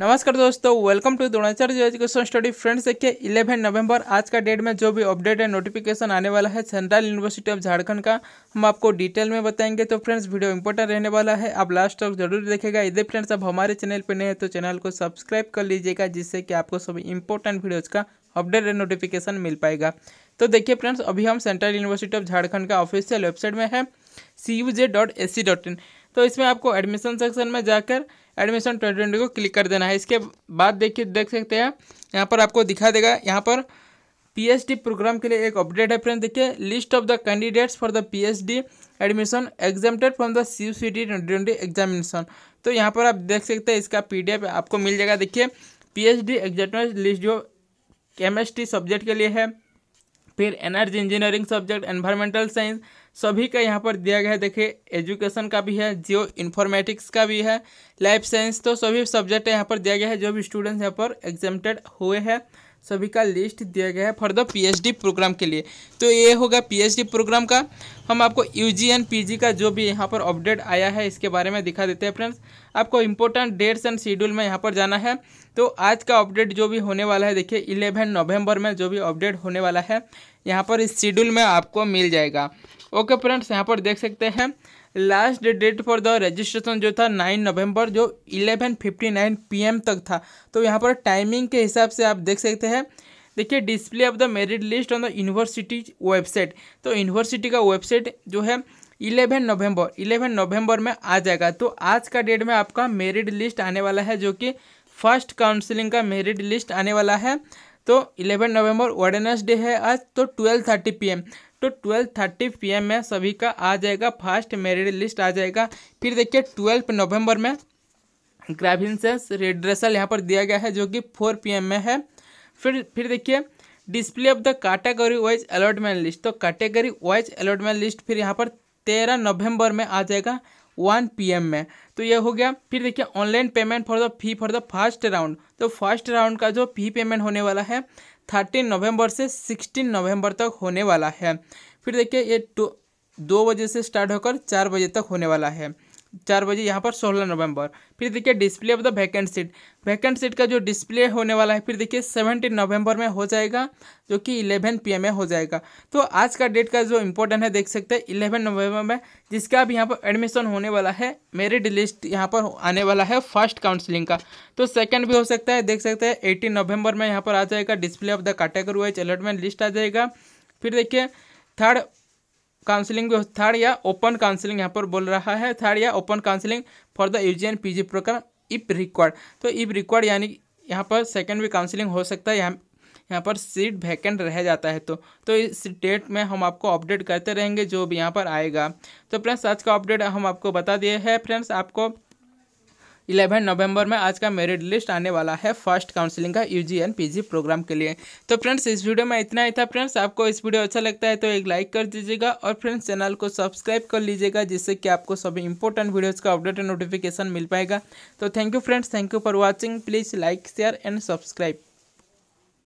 नमस्कार दोस्तों welcome to Dronacharya education study friends देखिए इलेवन नवंबर आज का डेट में जो भी अपडेट है नोटिफिकेशन आने वाला है सेंट्रल यूनिवर्सिटी ऑफ झारखंड का हम आपको डिटेल में बताएंगे तो फ्रेंड्स वीडियो इंपॉर्टेंट रहने वाला है आप लास्ट तक जरूर देखेगा यदि फ्रेंड्स आप हमारे चैनल पर नए हैं तो चैनल को सब्सक्राइब कर लीजिएगा जिससे कि आपको सभी इंपॉर्टेंट वीडियोज़ का अपडेट एंड नोटिफिकेशन मिल पाएगा तो देखिए फ्रेंड्स अभी हम सेंट्रल यूनिवर्सिटी ऑफ झारखंड का ऑफिशियल वेबसाइट में है C U J dot A C dot in तो इसमें आपको एडमिशन सेक्शन में जाकर एडमिशन ट्वेंटी ट्वेंटी को क्लिक कर देना है इसके बाद देखिए देख सकते हैं यहाँ पर आपको दिखा देगा यहाँ पर पी प्रोग्राम के लिए एक अपडेट है फ्रेंड देखिए list of the candidates for the P admission exempted from the C U C T twenty twenty examination तो यहाँ पर आप देख सकते हैं इसका एफ आपको मिल जाएगा देखिए पी डी एग्जामेट लिस्ट जो केमिस्ट्री सब्जेक्ट के लिए है फिर energy engineering subject environmental science सभी का यहाँ पर दिया गया है देखिए एजुकेशन का भी है जियो इन्फॉर्मेटिक्स का भी है लाइफ साइंस तो सभी सब्जेक्ट यहाँ पर दिया गया है जो भी स्टूडेंट्स यहाँ पर एग्जामटेड हुए हैं सभी का लिस्ट दिया गया है फॉर द पीएचडी प्रोग्राम के लिए तो ये होगा पीएचडी प्रोग्राम का हम आपको यूजी एंड पीजी का जो भी यहाँ पर अपडेट आया है इसके बारे में दिखा देते हैं फ्रेंड्स आपको इंपॉर्टेंट डेट्स एंड शेड्यूल में यहाँ पर जाना है तो आज का अपडेट जो भी होने वाला है देखिए इलेवन नवम्बर में जो भी अपडेट होने वाला है यहाँ पर इस शेड्यूल में आपको मिल जाएगा ओके फ्रेंड्स यहाँ पर देख सकते हैं last date for the registration जो था नाइन नवंबर जो इलेवन फिफ्टी नाइन पी तक था तो यहाँ पर टाइमिंग के हिसाब से आप देख सकते हैं देखिए display of the merit list on the university website तो यूनिवर्सिटी का वेबसाइट जो है इलेवन नवंबर इलेवन नवंबर में आ जाएगा तो आज का डेट में आपका मेरिट लिस्ट आने वाला है जो कि फर्स्ट काउंसिलिंग का मेरिट लिस्ट आने वाला है तो इलेवन नवंबर डे है आज तो ट्वेल्व थर्टी पी एम तो ट्वेल्व थर्टी पी में सभी का आ जाएगा फास्ट मेरिड लिस्ट आ जाएगा फिर देखिए ट्वेल्व नवंबर में ग्राविंसेस रेड्रेसल यहाँ पर दिया गया है जो कि फोर पी में है फिर फिर देखिए display of the category wise allotment list तो कैटेगरी वाइज अलॉटमेंट लिस्ट फिर यहाँ पर तेरह नवंबर में आ जाएगा वन एम में तो ये हो गया फिर देखिए online payment for the fee for the first round तो फर्स्ट राउंड का जो फी पेमेंट होने वाला है थर्टीन नवंबर से सिक्सटीन नवंबर तक होने वाला है फिर देखिए ये टू दो बजे से स्टार्ट होकर चार बजे तक होने वाला है चार बजे यहाँ पर सोलह नवंबर फिर देखिए display of the vacant seat vacant seat का जो डिस्प्ले होने वाला है फिर देखिए सेवनटीन नवंबर में हो जाएगा जो कि इलेवन पी में हो जाएगा तो आज का डेट का जो इम्पोर्टेंट है देख सकते हैं इलेवन नवंबर में जिसका अभी यहाँ पर एडमिशन होने वाला है मेरिट लिस्ट यहाँ पर आने वाला है फर्स्ट काउंसिलिंग का तो सेकेंड भी हो सकता है देख सकते हैं एटीन नवंबर में यहाँ पर आ जाएगा display of the category wise allotment list आ जाएगा फिर देखिए थर्ड काउंसलिंग भी थर्ड या ओपन काउंसलिंग यहाँ पर बोल रहा है थर्ड या open counselling for the U G PG programme if required तो इप रिक्वायर्ड यानी यहाँ पर सेकेंड भी काउंसलिंग हो सकता है यहाँ यहाँ पर सीट वैकेंट रह जाता है तो तो इस डेट में हम आपको अपडेट करते रहेंगे जो भी यहाँ पर आएगा तो फ्रेंड्स आज का अपडेट हम आपको बता दिए हैं फ्रेंड्स आपको इलेवन नवंबर में आज का मेरिट लिस्ट आने वाला है फर्स्ट काउंसलिंग का यूजी एंड पीजी प्रोग्राम के लिए तो फ्रेंड्स इस वीडियो में इतना ही था फ्रेंड्स आपको इस वीडियो अच्छा लगता है तो एक लाइक कर दीजिएगा और फ्रेंड्स चैनल को सब्सक्राइब कर लीजिएगा जिससे कि आपको सभी इंपॉर्टेंट वीडियोज़ का अपडेट एंड नोटिफिकेशन मिल पाएगा तो thank you friends thank you for watching please like share and subscribe